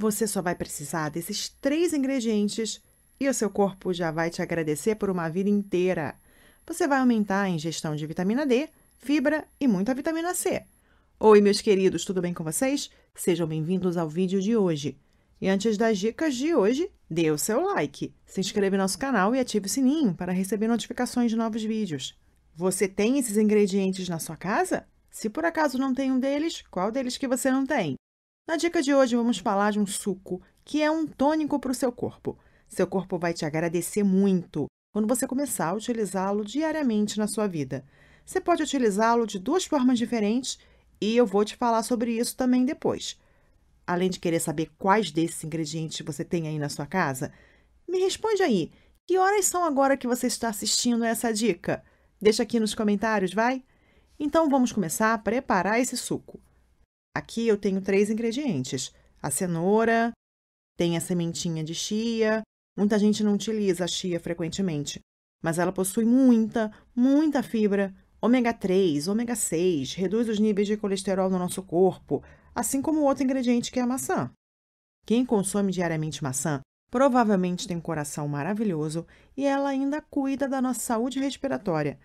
Você só vai precisar desses três ingredientes e o seu corpo já vai te agradecer por uma vida inteira. Você vai aumentar a ingestão de vitamina D, fibra e muita vitamina C. Oi, meus queridos, tudo bem com vocês? Sejam bem-vindos ao vídeo de hoje. E antes das dicas de hoje, dê o seu like, se inscreva no nosso canal e ative o sininho para receber notificações de novos vídeos. Você tem esses ingredientes na sua casa? Se por acaso não tem um deles, qual deles que você não tem? Na dica de hoje, vamos falar de um suco que é um tônico para o seu corpo. Seu corpo vai te agradecer muito quando você começar a utilizá-lo diariamente na sua vida. Você pode utilizá-lo de duas formas diferentes e eu vou te falar sobre isso também depois. Além de querer saber quais desses ingredientes você tem aí na sua casa, me responde aí, que horas são agora que você está assistindo essa dica? Deixa aqui nos comentários, vai? Então vamos começar a preparar esse suco. Aqui eu tenho três ingredientes: a cenoura, tem a sementinha de chia. Muita gente não utiliza a chia frequentemente, mas ela possui muita, muita fibra, ômega 3, ômega 6, reduz os níveis de colesterol no nosso corpo, assim como o outro ingrediente que é a maçã. Quem consome diariamente maçã provavelmente tem um coração maravilhoso e ela ainda cuida da nossa saúde respiratória.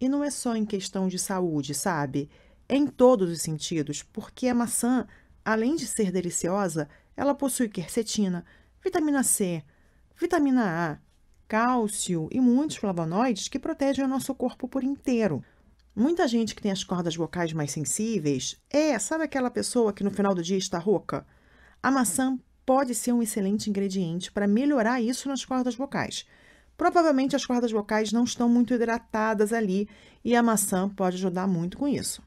E não é só em questão de saúde, sabe? em todos os sentidos, porque a maçã, além de ser deliciosa, ela possui quercetina, vitamina C, vitamina A, cálcio e muitos flavonoides que protegem o nosso corpo por inteiro. Muita gente que tem as cordas vocais mais sensíveis é, sabe aquela pessoa que no final do dia está rouca? A maçã pode ser um excelente ingrediente para melhorar isso nas cordas vocais. Provavelmente as cordas vocais não estão muito hidratadas ali e a maçã pode ajudar muito com isso.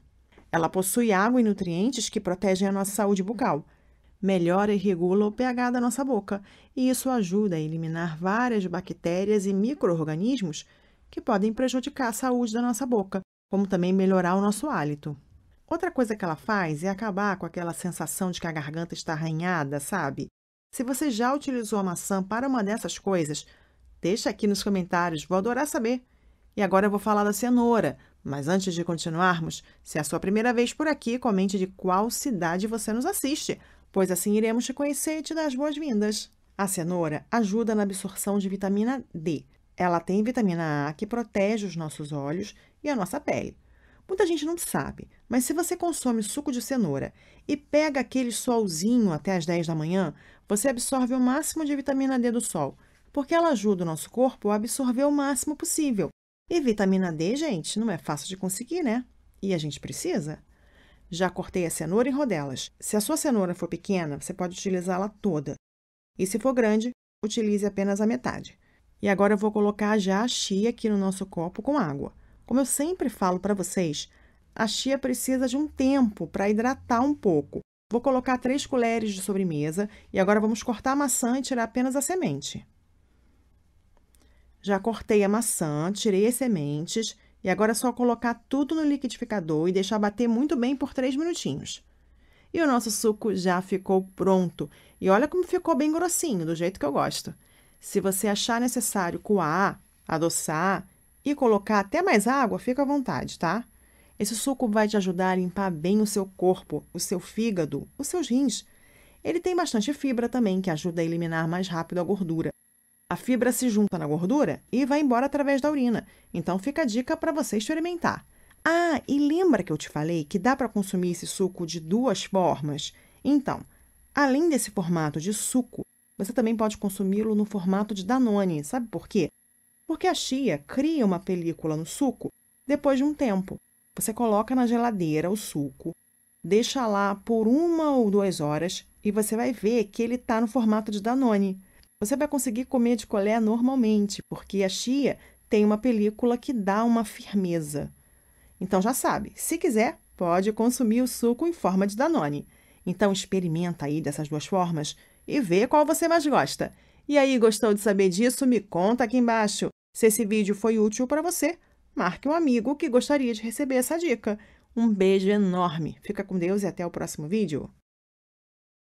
Ela possui água e nutrientes que protegem a nossa saúde bucal. Melhora e regula o pH da nossa boca, e isso ajuda a eliminar várias bactérias e micro-organismos que podem prejudicar a saúde da nossa boca, como também melhorar o nosso hálito. Outra coisa que ela faz é acabar com aquela sensação de que a garganta está arranhada, sabe? Se você já utilizou a maçã para uma dessas coisas, deixa aqui nos comentários, vou adorar saber. E agora eu vou falar da cenoura. Mas antes de continuarmos, se é a sua primeira vez por aqui, comente de qual cidade você nos assiste, pois assim iremos te conhecer e te dar as boas-vindas. A cenoura ajuda na absorção de vitamina D. Ela tem vitamina A que protege os nossos olhos e a nossa pele. Muita gente não sabe, mas se você consome suco de cenoura e pega aquele solzinho até as 10 da manhã, você absorve o máximo de vitamina D do sol, porque ela ajuda o nosso corpo a absorver o máximo possível e vitamina D, gente, não é fácil de conseguir, né? E a gente precisa. Já cortei a cenoura em rodelas. Se a sua cenoura for pequena, você pode utilizá-la toda. E se for grande, utilize apenas a metade. E agora eu vou colocar já a chia aqui no nosso copo com água. Como eu sempre falo para vocês, a chia precisa de um tempo para hidratar um pouco. Vou colocar três colheres de sobremesa e agora vamos cortar a maçã e tirar apenas a semente. Já cortei a maçã, tirei as sementes e agora é só colocar tudo no liquidificador e deixar bater muito bem por 3 minutinhos. E o nosso suco já ficou pronto. E olha como ficou bem grossinho, do jeito que eu gosto. Se você achar necessário coar, adoçar e colocar até mais água, fica à vontade, tá? Esse suco vai te ajudar a limpar bem o seu corpo, o seu fígado, os seus rins. Ele tem bastante fibra também, que ajuda a eliminar mais rápido a gordura. A fibra se junta na gordura e vai embora através da urina. Então fica a dica para você experimentar. Ah, e lembra que eu te falei que dá para consumir esse suco de duas formas? Então, além desse formato de suco, você também pode consumi-lo no formato de Danone. Sabe por quê? Porque a chia cria uma película no suco depois de um tempo. Você coloca na geladeira o suco, deixa lá por uma ou duas horas e você vai ver que ele está no formato de Danone. Você vai conseguir comer de colher normalmente, porque a chia tem uma película que dá uma firmeza. Então já sabe, se quiser, pode consumir o suco em forma de Danone. Então experimenta aí dessas duas formas e vê qual você mais gosta. E aí, gostou de saber disso? Me conta aqui embaixo. Se esse vídeo foi útil para você, marque um amigo que gostaria de receber essa dica. Um beijo enorme. Fica com Deus e até o próximo vídeo.